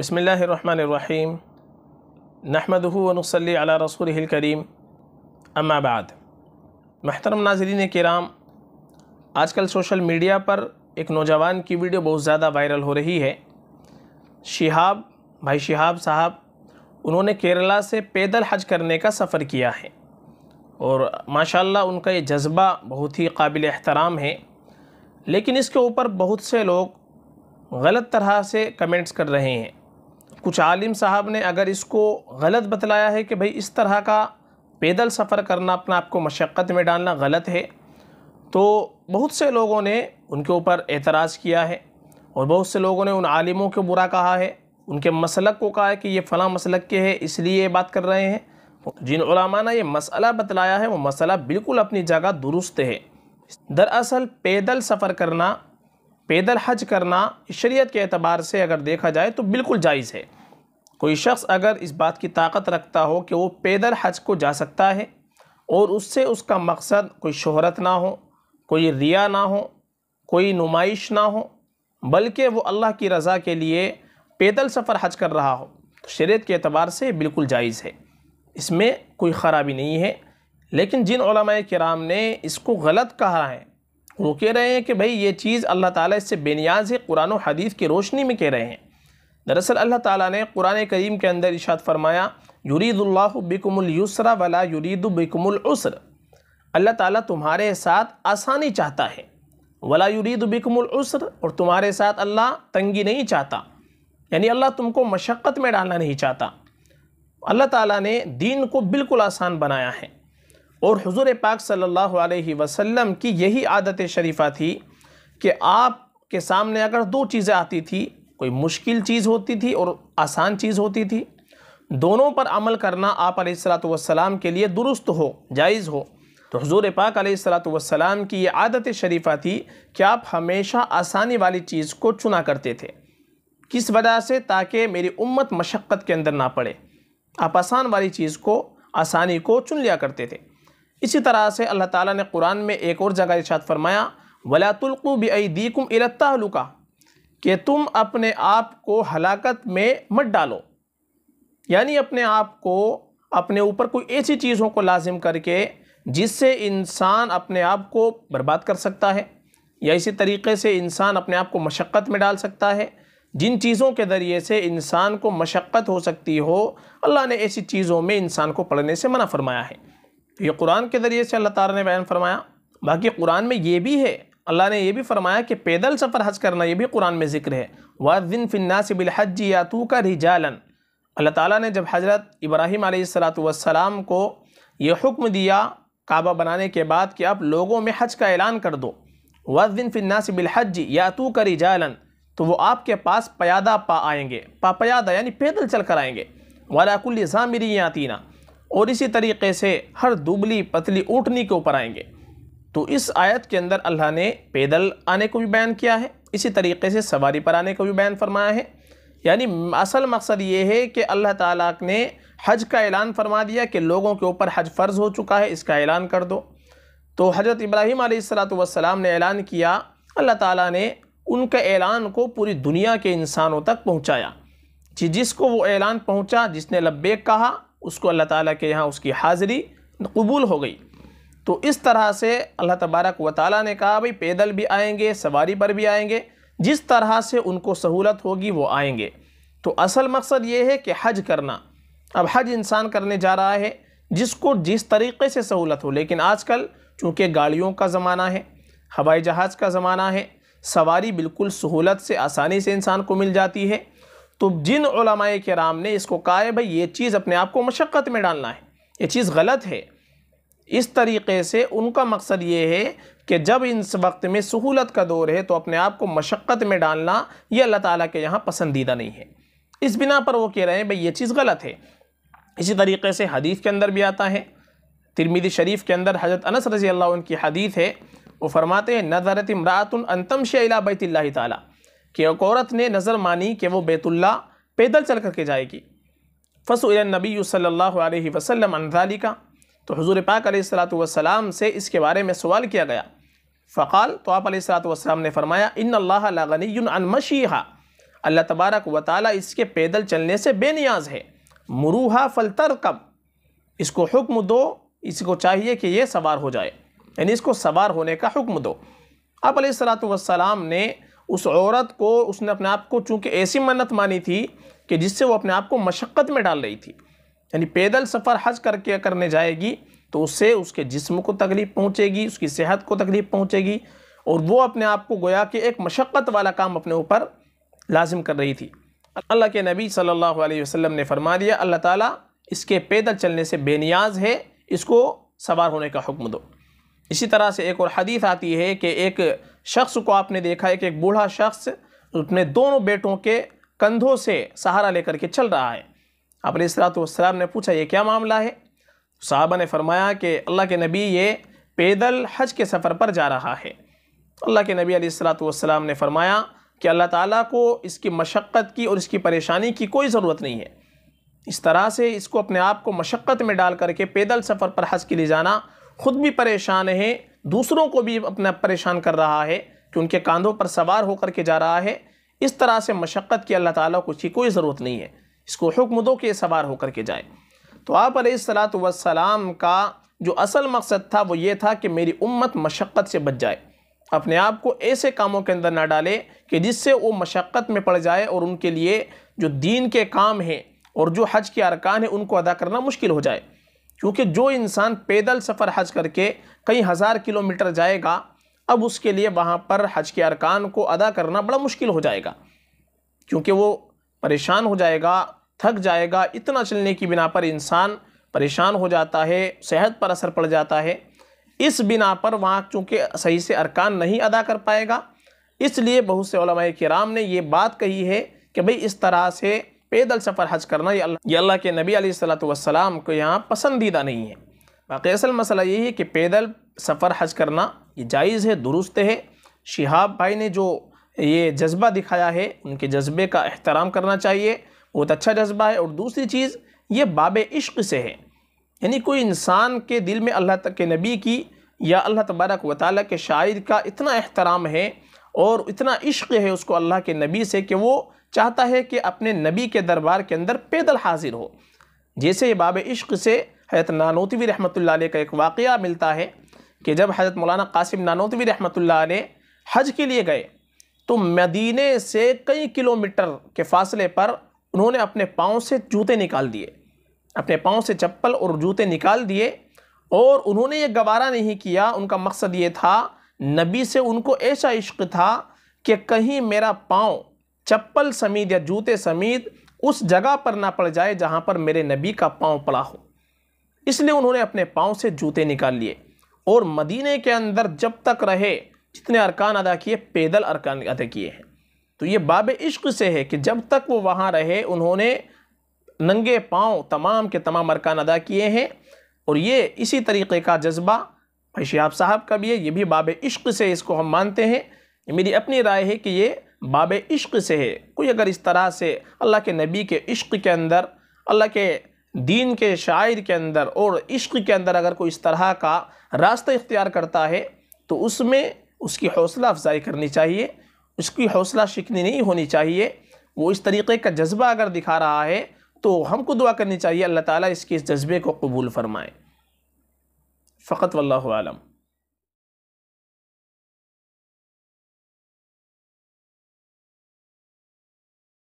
बसमीम नहमदूनसली अला रसूल करीम अम्माबाद महतरम नाजरीन कराम आजकल सोशल मीडिया पर एक नौजवान की वीडियो बहुत ज़्यादा वायरल हो रही है शिहाब भाई शिहाब साहब उन्होंने केरला से पैदल हज करने का सफ़र किया है और माशाल्लाह उनका ये जज्बा बहुत ही काबिल एहतराम है लेकिन इसके ऊपर बहुत से लोग गलत तरह से कमेंट्स कर रहे हैं कुछ आलिम साहब ने अगर इसको गलत बतलाया है कि भाई इस तरह का पैदल सफ़र करना अपना आपको मशक्क़त में डालना गलत है तो बहुत से लोगों ने उनके ऊपर एतराज़ किया है और बहुत से लोगों ने उन आलिमों को बुरा कहा है उनके मसलक को कहा है कि ये फ़लाँ मसलक के है इसलिए ये बात कर रहे हैं जिन ने यह मसला बतलाया है वो मसला बिल्कुल अपनी जगह दुरुस्त है दरअसल पैदल सफ़र करना पैदल हज करना शरीयत के अतबार से अगर देखा जाए तो बिल्कुल जायज़ है कोई शख्स अगर इस बात की ताकत रखता हो कि वो पैदल हज को जा सकता है और उससे उसका मकसद कोई शहरत ना हो कोई रिया ना हो कोई नुमाइश ना हो बल्कि वो अल्लाह की रज़ा के लिए पैदल सफ़र हज कर रहा हो तो शरीत के अतबार से बिल्कुल जायज़ है इसमें कोई ख़राबी नहीं है लेकिन जिन कराम ने इसको गलत कहा है वो कह रहे हैं कि भाई ये चीज़ अल्लाह ताला इससे बेनियाज है कुरान हदीस की रोशनी में कह रहे हैं दरअसल अल्लाह ताला ने कुरान करीम के अंदर इशाद फरमाया युरीदुल्लाबिकमलूसरा वला युरीदबिकमलसर अल्लाह ताला तुम्हारे साथ आसानी चाहता है वला युरीदबिकमलसर और तुम्हारे साथ अल्लाह तंगी नहीं चाहता यानी अल्लाह तुमको मशक्क़त में डालना नहीं चाहता अल्लाह ताला ने दीन को बिल्कुल आसान बनाया है और हुजूर पाक सल्लल्लाहु अलैहि वसल्लम की यही आदत शरीफा थी कि आप के सामने अगर दो चीज़ें आती थी कोई मुश्किल चीज़ होती थी और आसान चीज़ होती थी दोनों पर अमल करना आप सलाम के लिए दुरुस्त हो जायज़ हो तो हजूर पाक सलाम की ये आदत शरीफा थी कि आप हमेशा आसानी वाली चीज़ को चुना करते थे किस वजह से ताकि मेरी उम्मत मशक्क़त के अंदर ना पड़े आप आसान वाली चीज़ को आसानी को चुन लिया करते थे इसी तरह से अल्लाह ताला ने कुरान में एक और जगह इशात फरमाया वलातुल्कू बदीकुम इलता लुका कि तुम अपने आप को हलाकत में मत डालो यानी अपने आप को अपने ऊपर कोई ऐसी चीज़ों को लाजिम करके जिससे इंसान अपने आप को बर्बाद कर सकता है या इसी तरीके से इंसान अपने आप को मशक्क़त में डाल सकता है जिन चीज़ों के ज़रिए से इंसान को मशक्क़त हो सकती हो अल्लाह ने ऐसी चीज़ों में इंसान को पढ़ने से मना फरमाया है तो ये कुरान के ज़रिए से अल्लाह तारा ने बयान फरमाया बाकी कुरान में ये भी है अल्लाह ने यह भी फरमाया कि पैदल सफ़र हज करना यह भी कुरान में ज़िक्र है वाजिन फ़िन्नास बिलहज यातू का रिजालन अल्लाह ताला ने जब हज़रत इब्राहिम सलाम को ये हुक्म दिया काबा बनाने के बाद कि आप लोगों में हज का ऐलान कर दो वाजिन फ़िन्नास बिलहज यातू का रिजालन तो वो आपके पास पयादा पा आएंगे पयादा यानी पैदल चल कर आएंगे वालाकुल ज़ामिरी आतीना और इसी तरीके से हर दुबली पतली ऊँटनी के ऊपर आएंगे तो इस आयत के अंदर अल्लाह ने पैदल आने को भी बयान किया है इसी तरीके से सवारी पर आने को भी बयान फरमाया है यानी असल मकसद ये है कि अल्लाह ताला ने हज का ऐलान फरमा दिया कि लोगों के ऊपर हज फ़र्ज़ हो चुका है इसका ऐलान कर दो तो हज़रत इब्राहीम आसलाम ने ऐलान किया अल्लाह ताला ने उनके ऐलान को पूरी दुनिया के इंसानों तक पहुँचाया जी जिसको वो ऐलान पहुँचा जिसने लब्बेक कहा उसको अल्लाह ताला के यहाँ उसकी हाज़िरी कबूल हो गई तो इस तरह से अल्लाह तबारक व ताली ने कहा भाई पैदल भी आएंगे सवारी पर भी आएंगे जिस तरह से उनको सहूलत होगी वो आएंगे तो असल मकसद ये है कि हज करना अब हज इंसान करने जा रहा है जिसको जिस तरीके से सहूलत हो लेकिन आजकल चूँकि गाड़ियों का ज़माना है हवाई जहाज़ का ज़माना है सवारी बिल्कुल सहूलत से आसानी से इंसान को मिल जाती है तो जिन राम ने इसको कहा है भाई ये चीज़ अपने आप को मशक्क़त में डालना है ये चीज़ गलत है इस तरीके से उनका मकसद ये है कि जब इस वक्त में सहूलत का दौर है तो अपने आप को मशक्क़त में डालना ये अल्लाह ताला के यहाँ पसंदीदा नहीं है इस बिना पर वो कह रहे हैं भाई ये चीज़ गलत है इसी तरीके से हदीस के अंदर भी आता है तिरमिदी शरीफ के अंदर हज़रत अनस रजी अल्लाह उनकी हदीस है वो फरमाते हैं नजरत इमरातन अंतम शिला बैतल्ला ताला कि एक औरत ने नज़र मानी कि वो बैतुल्ला पैदल चल करके जाएगी फ़सल नबी सल्ला वसलम अनजाली का तो हजूर पाक सलाम से इसके बारे में सवाल किया गया फ़काल तो आप सलाम ने फरमाया इन अल्लामशीहा अल्लाह तबारक व ताली इसके पैदल चलने से बेनियाज है मरूहा फलतर कब इसको हुक्म दो इसको चाहिए कि ये सवार हो जाए यानी इसको सवार होने का हुक्म दो आप सलाम ने उस औरत को उसने अपने आप को चूँकि ऐसी मन्नत मानी थी कि जिससे वो अपने आप को मशक्क़त में डाल रही थी यानी पैदल सफ़र हज करके करने जाएगी तो उससे उसके जिस्म को तकलीफ़ पहुँचेगी उसकी सेहत को तकलीफ़ पहुँचेगी और वो अपने आप को गोया कि एक मशक्क़त वाला काम अपने ऊपर लाजिम कर रही थी अल्लाह के नबी सल्लल्लाहु अलैहि वसल्लम ने फरमा दिया अल्लाह ताला इसके पैदल चलने से बेनियाज है इसको सवार होने का हुक्म दो इसी तरह से एक और हदीस आती है कि एक शख्स को आपने देखा है कि एक बूढ़ा शख्स अपने दोनों बेटों के कंधों से सहारा लेकर के चल रहा है आप वसलाम ने पूछा ये क्या मामला है तो साहबा ने फरमाया कि अल्लाह के नबी ये पैदल हज के सफ़र पर जा रहा है अल्लाह के नबी सलाम ने फरमाया कि अल्लाह ताला को इसकी मशक्क़त की और इसकी परेशानी की कोई ज़रूरत नहीं है इस तरह से इसको अपने आप को मशक्क़त में डाल करके पैदल सफ़र पर हज के लिए जाना ख़ुद भी परेशान है दूसरों को भी अपना परेशान कर रहा है कि उनके कंधों पर सवार होकर के जा रहा है इस तरह से मशक्क़त की अल्लाह ताला को इसकी कोई ज़रूरत नहीं है इसको हुक्म दो कि सवार होकर के जाए तो आप सलात वसलाम का जो असल मकसद था वो ये था कि मेरी उम्मत मशक्क़त से बच जाए अपने आप को ऐसे कामों के अंदर ना डाले कि जिससे वो मशक्क़त में पड़ जाए और उनके लिए जो दीन के काम हैं और जो हज के अरकान हैं उनको अदा करना मुश्किल हो जाए क्योंकि जो इंसान पैदल सफ़र हज करके कई हज़ार किलोमीटर जाएगा अब उसके लिए वहाँ पर हज के अरकान को अदा करना बड़ा मुश्किल हो जाएगा क्योंकि वो परेशान हो जाएगा थक जाएगा इतना चलने की बिना पर इंसान परेशान हो जाता है सेहत पर असर पड़ जाता है इस बिना पर वहाँ चूँकि सही से अरकान नहीं अदा कर पाएगा इसलिए बहुत से कराम ने ये बात कही है कि भाई इस तरह से पैदल सफ़र हज करना ये अल्लाह ये अल्लाह के नबी सलाम को यहाँ पसंदीदा नहीं है बाकी असल मसला यही है कि पैदल सफ़र हज करना ये जायज़ है दुरुस्त है शिहाब भाई ने जो ये जज्बा दिखाया है उनके जज्बे का एहतराम करना चाहिए बहुत अच्छा जज्बा है और दूसरी चीज़ ये बाब इश्क से है यानी कोई इंसान के दिल में अल्लाह तक के नबी की या अल्लाह तबारक व के शायर का इतना अहतराम है और इतना इश्क है उसको अल्लाह के नबी से कि वो चाहता है कि अपने नबी के दरबार के अंदर पैदल हाजिर हो जैसे ये बाब इश्क से हजरत नानोतवी रहमत का एक वाक़ मिलता है कि जब हज़रत मौलाना कासिम नानोतवी रहमत ने हज के लिए गए तो मदीने से कई किलोमीटर के फासले पर उन्होंने अपने पाँव से जूते निकाल दिए अपने पाँव से चप्पल और जूते निकाल दिए और उन्होंने ये गवारा नहीं किया उनका मकसद ये था नबी से उनको ऐसा इश्क था कि कहीं मेरा पाँव चप्पल समीत या जूते समीत उस जगह पर ना पड़ जाए जहाँ पर मेरे नबी का पाँव पड़ा हो इसलिए उन्होंने अपने पाँव से जूते निकाल लिए और मदीने के अंदर जब तक रहे जितने अरकान अदा किए पैदल अरकान अदा किए हैं तो ये बाब इश्क से है कि जब तक वो वहाँ रहे उन्होंने नंगे पाँव तमाम के तमाम अरकान अदा किए हैं और ये इसी तरीक़े का जज्बा भाई शहाब साहब का भी है ये भी बाब इश्क से इसको हम मानते हैं मेरी अपनी राय है कि ये बाब इश्क से है कोई अगर इस तरह से अल्लाह के नबी के इश्क के अंदर अल्लाह के दीन के शायर के अंदर और इश्क के अंदर अगर कोई इस तरह का रास्ता इख्तियार करता है तो उसमें उसकी हौसला अफजाई करनी चाहिए उसकी हौसला शिकनी नहीं होनी चाहिए वो इस तरीक़े का जज्बा अगर दिखा रहा है तो हमको दुआ करनी चाहिए अल्लाह ताला इसके इस जज्बे को कबूल फरमाए फ़कत वल्लम